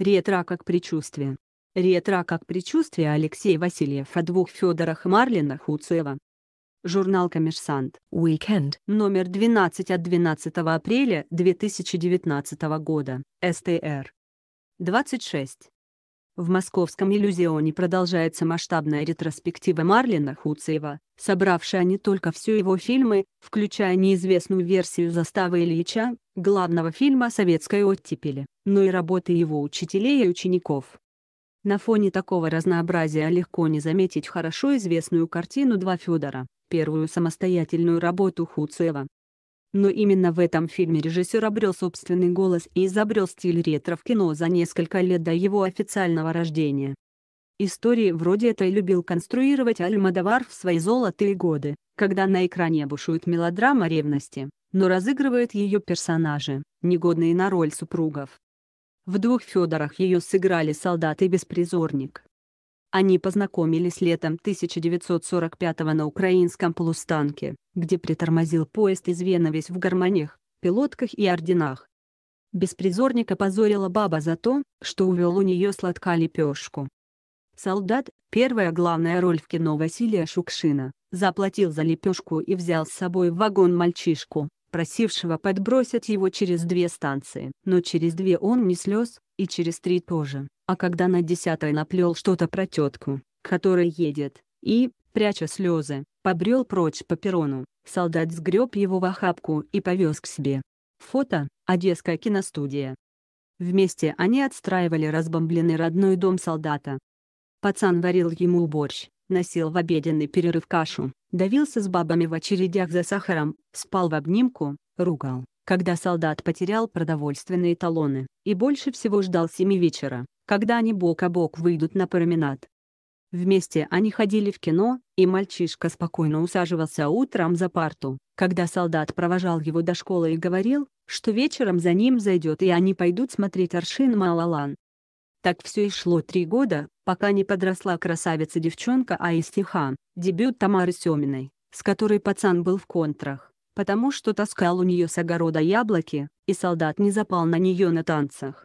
Ретро как предчувствие. Ретро как предчувствие Алексей Васильев о двух Федорах Марлина, Хуцева. Журнал «Коммерсант». Уикенд. Номер 12 от 12 апреля 2019 года. СТР. 26. В московском иллюзионе продолжается масштабная ретроспектива Марлина Хуцеева, собравшая не только все его фильмы, включая неизвестную версию «Заставы Ильича», главного фильма «Советской оттепели», но и работы его учителей и учеников. На фоне такого разнообразия легко не заметить хорошо известную картину «Два Федора», первую самостоятельную работу Хуцева, но именно в этом фильме режиссер обрел собственный голос и изобрел стиль ретро в кино за несколько лет до его официального рождения. Истории вроде этой любил конструировать Альмадавар в свои золотые годы, когда на экране бушует мелодрама ревности, но разыгрывают ее персонажи, негодные на роль супругов. В двух Федорах ее сыграли солдат и беспризорник. Они познакомились летом 1945 на украинском полустанке, где притормозил поезд из Вены весь в гармониях, пилотках и орденах. Беспризорника позорила баба за то, что увел у нее сладка лепешку. Солдат, первая главная роль в кино Василия Шукшина, заплатил за лепешку и взял с собой в вагон мальчишку, просившего подбросить его через две станции. Но через две он не слез, и через три тоже. А когда на десятой наплел что-то про тетку, которая едет, и, пряча слезы, побрел прочь по перрону, солдат сгреб его в охапку и повез к себе. Фото а – Одесская киностудия. Вместе они отстраивали разбомбленный родной дом солдата. Пацан варил ему борщ, носил в обеденный перерыв кашу, давился с бабами в очередях за сахаром, спал в обнимку, ругал, когда солдат потерял продовольственные талоны, и больше всего ждал семи вечера, когда они бок о бок выйдут на променад. Вместе они ходили в кино, и мальчишка спокойно усаживался утром за парту, когда солдат провожал его до школы и говорил, что вечером за ним зайдет и они пойдут смотреть Аршин Малалан. Так все и шло три года, пока не подросла красавица-девчонка Аистихан, дебют Тамары Семиной, с которой пацан был в контрах, потому что таскал у нее с огорода яблоки, и солдат не запал на нее на танцах.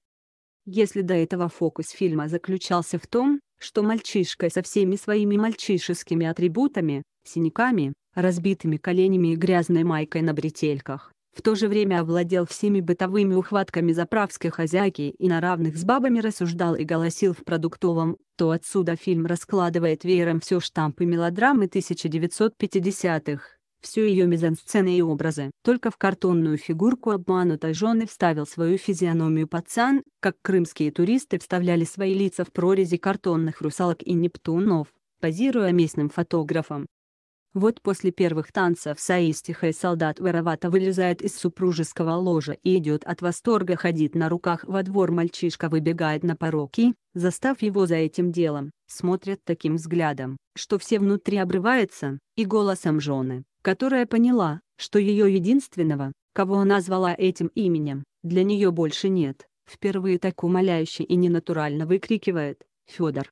Если до этого фокус фильма заключался в том, что мальчишка со всеми своими мальчишескими атрибутами, синяками, разбитыми коленями и грязной майкой на бретельках, в то же время овладел всеми бытовыми ухватками заправской хозяйки и на равных с бабами рассуждал и голосил в продуктовом, то отсюда фильм раскладывает веером все штампы мелодрамы 1950-х всю ее мизансцены и образы. Только в картонную фигурку обманутой а жены вставил свою физиономию пацан, как крымские туристы вставляли свои лица в прорези картонных русалок и нептунов, позируя местным фотографам. Вот после первых танцев саистиха и солдат воровато вылезает из супружеского ложа и идет от восторга ходить на руках во двор мальчишка выбегает на пороки, застав его за этим делом, смотрят таким взглядом, что все внутри обрывается, и голосом жены которая поняла, что ее единственного, кого она звала этим именем, для нее больше нет, впервые так умоляюще и ненатурально выкрикивает «Федор».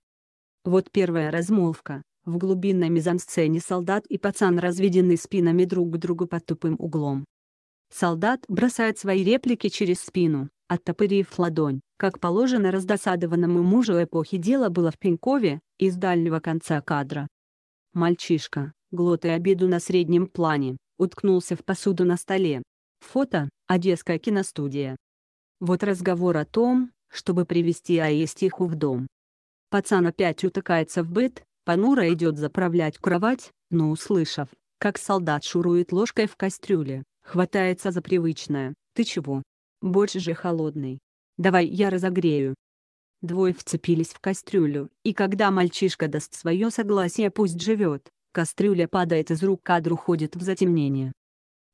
Вот первая размолвка. В глубинной мизансцене солдат и пацан разведены спинами друг к другу под тупым углом. Солдат бросает свои реплики через спину, оттопырив ладонь, как положено раздосадованному мужу эпохи дело было в Пенькове, из дальнего конца кадра, Мальчишка, глотая обиду на среднем плане, уткнулся в посуду на столе. Фото – Одесская киностудия. Вот разговор о том, чтобы привести аистиху в дом. Пацан опять утыкается в быт, понуро идет заправлять кровать, но услышав, как солдат шурует ложкой в кастрюле, хватается за привычное «ты чего? Больше же холодный. Давай я разогрею». Двое вцепились в кастрюлю, и когда мальчишка даст свое согласие пусть живет, кастрюля падает из рук кадр уходит в затемнение.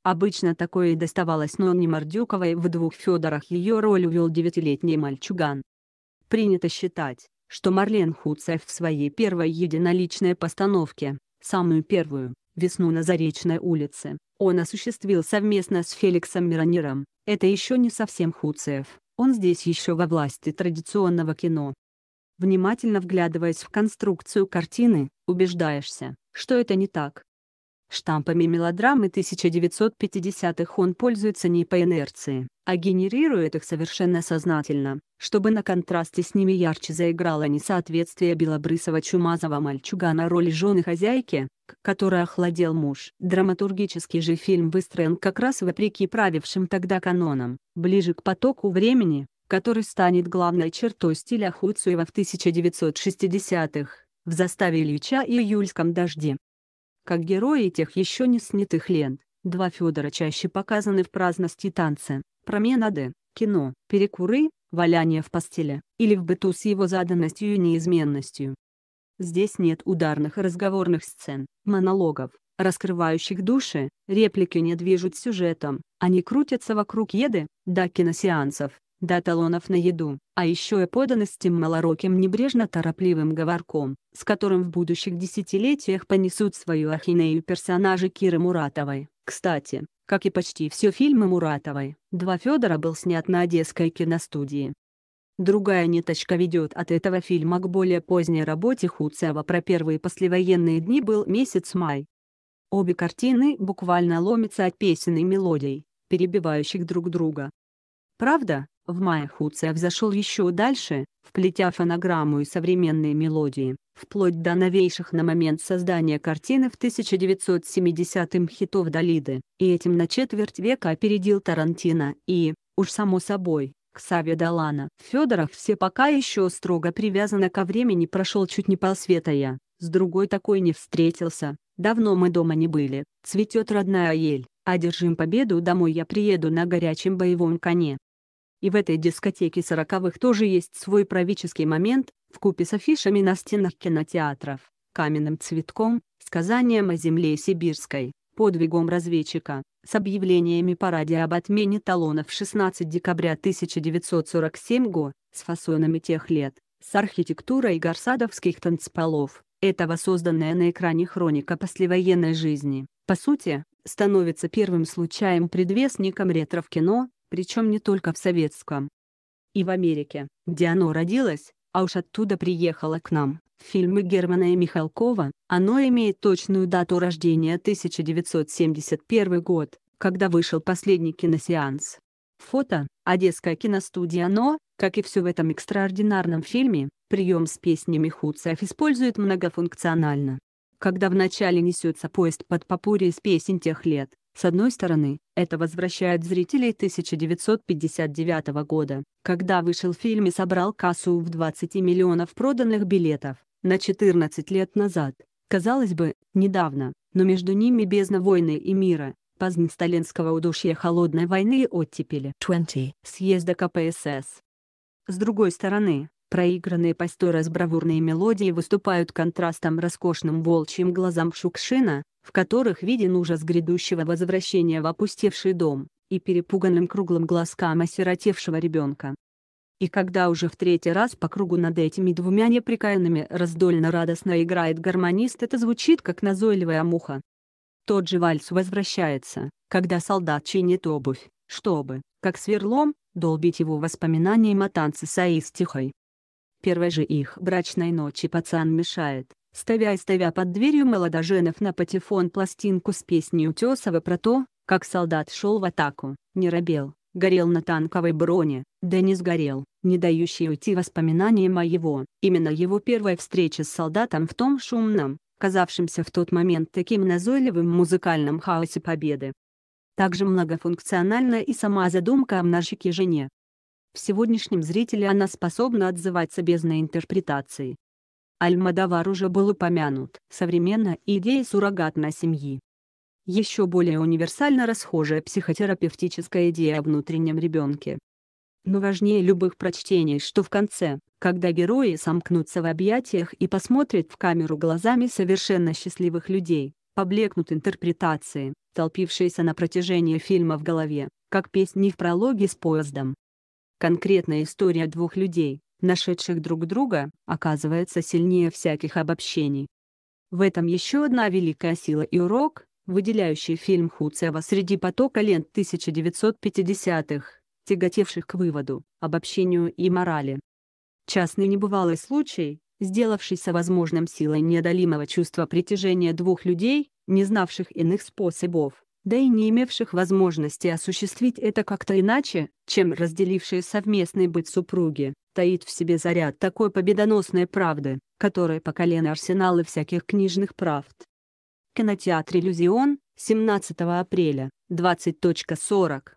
Обычно такое и доставалось Нонне Мордюковой в двух Федорах ее роль увел девятилетний мальчуган. Принято считать, что Марлен Хуцев в своей первой единоличной постановке, самую первую, «Весну на Заречной улице», он осуществил совместно с Феликсом Миронером, это еще не совсем Хуцев. Он здесь еще во власти традиционного кино. Внимательно вглядываясь в конструкцию картины, убеждаешься, что это не так. Штампами мелодрамы 1950-х он пользуется не по инерции, а генерирует их совершенно сознательно, чтобы на контрасте с ними ярче заиграло несоответствие белобрысого чумазого мальчуга на роли жены хозяйки, к которой охладел муж. Драматургический же фильм выстроен как раз вопреки правившим тогда канонам, ближе к потоку времени, который станет главной чертой стиля Хуцуева в 1960-х, в заставе Ильича и июльском дожде. Как герои тех еще не снятых лент, два Федора чаще показаны в праздности танцы, променады, кино, перекуры, валяние в постели, или в быту с его заданностью и неизменностью. Здесь нет ударных разговорных сцен, монологов, раскрывающих души, реплики не движут сюжетом, они крутятся вокруг еды, до киносеансов, до талонов на еду, а еще и поданности малороким небрежно-торопливым говорком, с которым в будущих десятилетиях понесут свою ахинею персонажи Киры Муратовой. Кстати, как и почти все фильмы Муратовой, «Два Федора» был снят на Одесской киностудии, Другая ниточка ведет от этого фильма к более поздней работе Хуцева про первые послевоенные дни был месяц май. Обе картины буквально ломятся от песен и мелодий, перебивающих друг друга. Правда, в мае Хуцев зашел еще дальше, вплетя фонограмму и современные мелодии, вплоть до новейших на момент создания картины в 1970-м хитов Далиды, и этим на четверть века опередил Тарантино и, уж само собой, к Саве Далана. В Федорах все пока еще строго привязаны ко времени прошел чуть не полсвета я, с другой такой не встретился, давно мы дома не были, цветет родная ель, одержим победу домой я приеду на горячем боевом коне. И в этой дискотеке сороковых тоже есть свой правительский момент, в купе с афишами на стенах кинотеатров, каменным цветком, сказанием о земле сибирской, подвигом разведчика, с объявлениями по радио об отмене талонов 16 декабря 1947 го, с фасонами тех лет, с архитектурой горсадовских танцполов, этого созданная на экране хроника послевоенной жизни, по сути, становится первым случаем предвестником ретро в кино, причем не только в советском. И в Америке, где оно родилось, а уж оттуда приехала к нам. Фильмы Германа и Михалкова оно имеет точную дату рождения 1971 год, когда вышел последний киносеанс. Фото – Одесская киностудия Оно, как и все в этом экстраординарном фильме, прием с песнями Хуцев использует многофункционально. Когда вначале несется поезд под попури из песен тех лет, с одной стороны, это возвращает зрителей 1959 года, когда вышел фильм и собрал кассу в 20 миллионов проданных билетов, на 14 лет назад. Казалось бы, недавно, но между ними бездна войны и мира, поздн сталинского удушья холодной войны и оттепели 20. съезда КПСС. С другой стороны, Проигранные постой разбравурные мелодии выступают контрастом роскошным волчьим глазам Шукшина, в которых виден ужас грядущего возвращения в опустевший дом, и перепуганным круглым глазкам осиротевшего ребенка. И когда уже в третий раз по кругу над этими двумя неприкаянными раздольно-радостно играет гармонист это звучит как назойливая муха. Тот же вальс возвращается, когда солдат чинит обувь, чтобы, как сверлом, долбить его воспоминаниями о танце Саистихой. Первой же их брачной ночи пацан мешает, ставя и ставя под дверью молодоженов на патефон пластинку с песней Утесова про то, как солдат шел в атаку, не робел, горел на танковой броне, да не сгорел, не дающий уйти воспоминания моего, именно его первой встречи с солдатом в том шумном, казавшемся в тот момент таким назойливым музыкальном хаосе победы. Также многофункциональна и сама задумка о множике жене, в сегодняшнем зрителе она способна отзываться без интерпретации. Альмадавар уже был упомянут. Современно идея суррогатной семьи. Еще более универсально расхожая психотерапевтическая идея о внутреннем ребенке. Но важнее любых прочтений, что в конце, когда герои сомкнутся в объятиях и посмотрят в камеру глазами совершенно счастливых людей, поблекнут интерпретации, толпившиеся на протяжении фильма в голове, как песни в прологе с поездом, Конкретная история двух людей, нашедших друг друга, оказывается сильнее всяких обобщений. В этом еще одна великая сила и урок, выделяющий фильм Хуцева среди потока лент 1950-х, тяготевших к выводу, обобщению и морали. Частный небывалый случай, сделавшийся возможным силой неодолимого чувства притяжения двух людей, не знавших иных способов, да и не имевших возможности осуществить это как-то иначе, чем разделившие совместный быт супруги, таит в себе заряд такой победоносной правды, которая по колено арсеналы всяких книжных правд. Кинотеатр «Иллюзион», 17 апреля, 20.40